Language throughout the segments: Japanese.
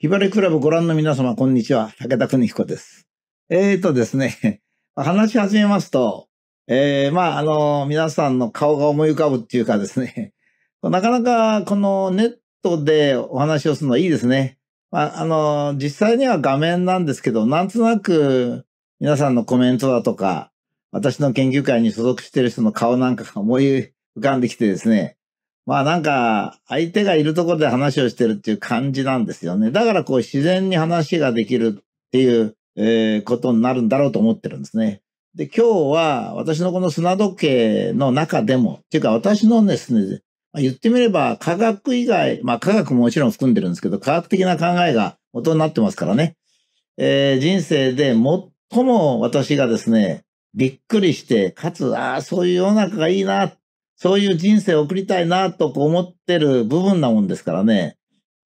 ひばりクラブご覧の皆様、こんにちは。武田邦彦です。えーとですね、話し始めますと、えー、まあ、あの、皆さんの顔が思い浮かぶっていうかですね、なかなかこのネットでお話をするのはいいですね。まあ、あの、実際には画面なんですけど、なんとなく皆さんのコメントだとか、私の研究会に所属している人の顔なんかが思い浮かんできてですね、まあなんか、相手がいるところで話をしてるっていう感じなんですよね。だからこう自然に話ができるっていう、えー、ことになるんだろうと思ってるんですね。で、今日は私のこの砂時計の中でも、っていうか私のですね、言ってみれば科学以外、まあ科学ももちろん含んでるんですけど、科学的な考えが元になってますからね。えー、人生で最も私がですね、びっくりして、かつ、ああ、そういう世の中がいいなっそういう人生を送りたいなと思ってる部分なもんですからね。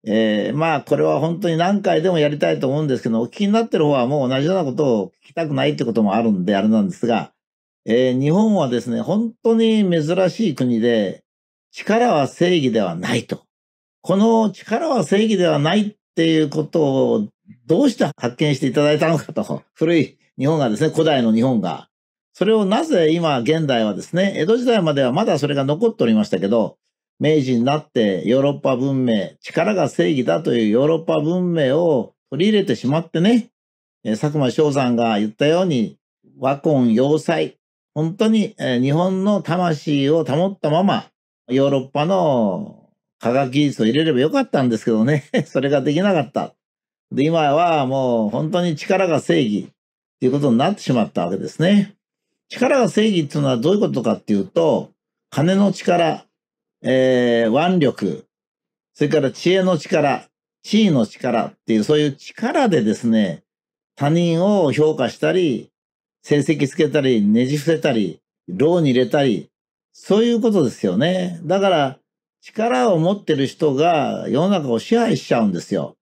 えー、まあ、これは本当に何回でもやりたいと思うんですけど、お聞きになってる方はもう同じようなことを聞きたくないってこともあるんで、あれなんですが、えー、日本はですね、本当に珍しい国で、力は正義ではないと。この力は正義ではないっていうことをどうして発見していただいたのかと。古い日本がですね、古代の日本が。それをなぜ今現代はですね、江戸時代まではまだそれが残っておりましたけど、明治になってヨーロッパ文明、力が正義だというヨーロッパ文明を取り入れてしまってね、佐久間翔山が言ったように、和魂要塞、本当に日本の魂を保ったまま、ヨーロッパの科学技術を入れればよかったんですけどね、それができなかった。で、今はもう本当に力が正義っていうことになってしまったわけですね。力が正義っていうのはどういうことかっていうと、金の力、えー、腕力、それから知恵の力、地位の力っていう、そういう力でですね、他人を評価したり、成績つけたり、ねじ伏せたり、牢に入れたり、そういうことですよね。だから、力を持ってる人が世の中を支配しちゃうんですよ。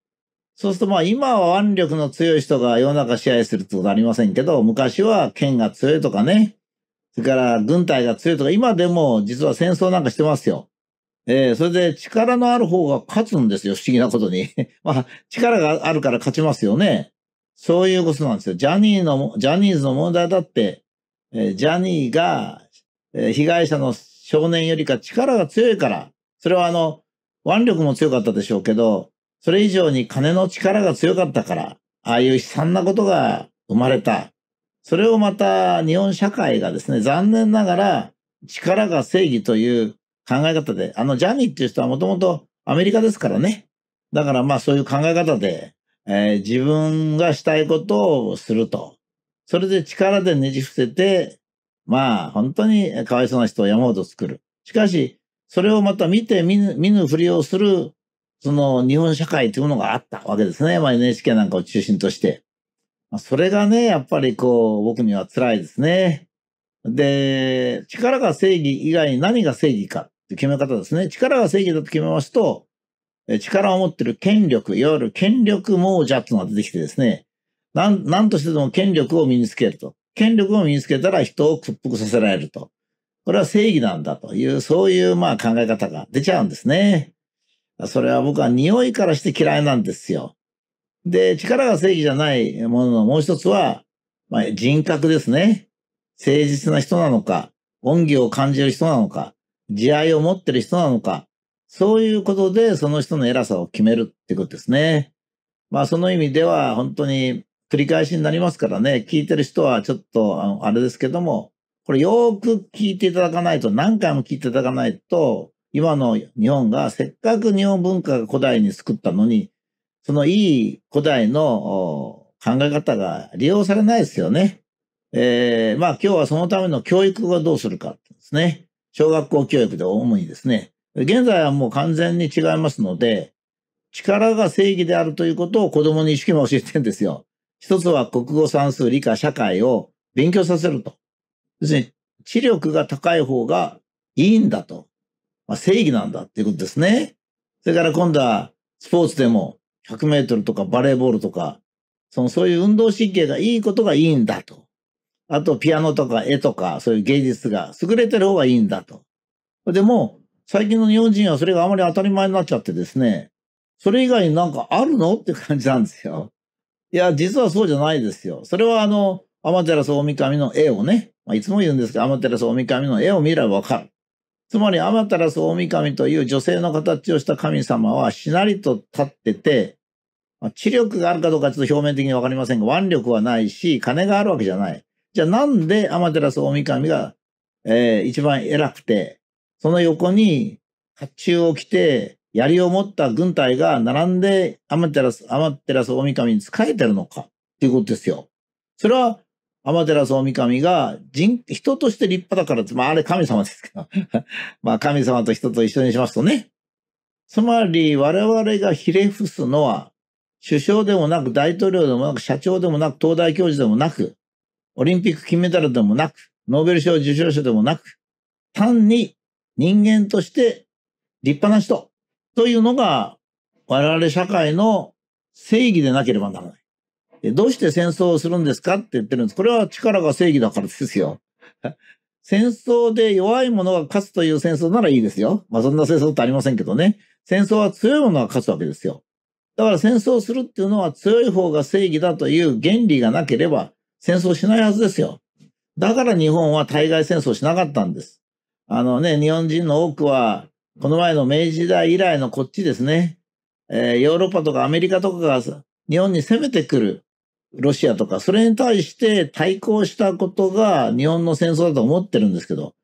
そうするとまあ今は腕力の強い人が世の中支配するってことはありませんけど、昔は剣が強いとかね、それから軍隊が強いとか、今でも実は戦争なんかしてますよ。えー、それで力のある方が勝つんですよ、不思議なことに。まあ、力があるから勝ちますよね。そういうことなんですよ。ジャニーの、ジャニーズの問題だって、えー、ジャニーが、えー、被害者の少年よりか力が強いから、それはあの、腕力も強かったでしょうけど、それ以上に金の力が強かったから、ああいう悲惨なことが生まれた。それをまた日本社会がですね、残念ながら力が正義という考え方で、あのジャニーっていう人はもともとアメリカですからね。だからまあそういう考え方で、えー、自分がしたいことをすると。それで力でねじ伏せて、まあ本当にかわいそうな人を山ほど作る。しかし、それをまた見て見ぬふりをするその日本社会というものがあったわけですね。まあ、NHK なんかを中心として。まそれがね、やっぱりこう、僕には辛いですね。で、力が正義以外に何が正義かって決め方ですね。力が正義だと決めますと、力を持ってる権力、いわゆる権力亡者というのが出てきてですね、なん、なんとしてでも権力を身につけると。権力を身につけたら人を屈服させられると。これは正義なんだという、そういうまあ考え方が出ちゃうんですね。それは僕は匂いからして嫌いなんですよ。で、力が正義じゃないもののもう一つは、まあ、人格ですね。誠実な人なのか、恩義を感じる人なのか、慈愛を持ってる人なのか、そういうことでその人の偉さを決めるってことですね。まあその意味では本当に繰り返しになりますからね、聞いてる人はちょっとあのあれですけども、これよーく聞いていただかないと、何回も聞いていただかないと、今の日本がせっかく日本文化が古代に作ったのに、そのいい古代の考え方が利用されないですよね。えー、まあ今日はそのための教育がどうするかですね。小学校教育で主にですね。現在はもう完全に違いますので、力が正義であるということを子供に一生懸命教えてるんですよ。一つは国語算数理科社会を勉強させると。要するに、知力が高い方がいいんだと。まあ、正義なんだっていうことですね。それから今度はスポーツでも100メートルとかバレーボールとか、そのそういう運動神経がいいことがいいんだと。あとピアノとか絵とかそういう芸術が優れてる方がいいんだと。でも最近の日本人はそれがあまり当たり前になっちゃってですね、それ以外になんかあるのって感じなんですよ。いや、実はそうじゃないですよ。それはあの、アマテラス大神の絵をね、まあ、いつも言うんですけど、アマテラス大神の絵を見ればわかる。つまり、アマテラス大神という女性の形をした神様は、しなりと立ってて、知力があるかどうかちょっと表面的にわかりませんが、腕力はないし、金があるわけじゃない。じゃあなんでアマテラス大神が、えー、一番偉くて、その横に甲冑を着て、槍を持った軍隊が並んでアマテラス、アマテラス大神に仕えてるのかということですよ。それは天照大神が人、人として立派だからって、まああれ神様ですけど、まあ神様と人と一緒にしますとね。つまり我々がひれ伏すのは、首相でもなく大統領でもなく社長でもなく東大教授でもなく、オリンピック金メダルでもなく、ノーベル賞受賞者でもなく、単に人間として立派な人というのが我々社会の正義でなければならない。どうして戦争をするんですかって言ってるんです。これは力が正義だからですよ。戦争で弱い者が勝つという戦争ならいいですよ。まあそんな戦争ってありませんけどね。戦争は強い者が勝つわけですよ。だから戦争するっていうのは強い方が正義だという原理がなければ戦争しないはずですよ。だから日本は対外戦争しなかったんです。あのね、日本人の多くは、この前の明治時代以来のこっちですね、えー、ヨーロッパとかアメリカとかが日本に攻めてくる。ロシアとか、それに対して対抗したことが日本の戦争だと思ってるんですけど、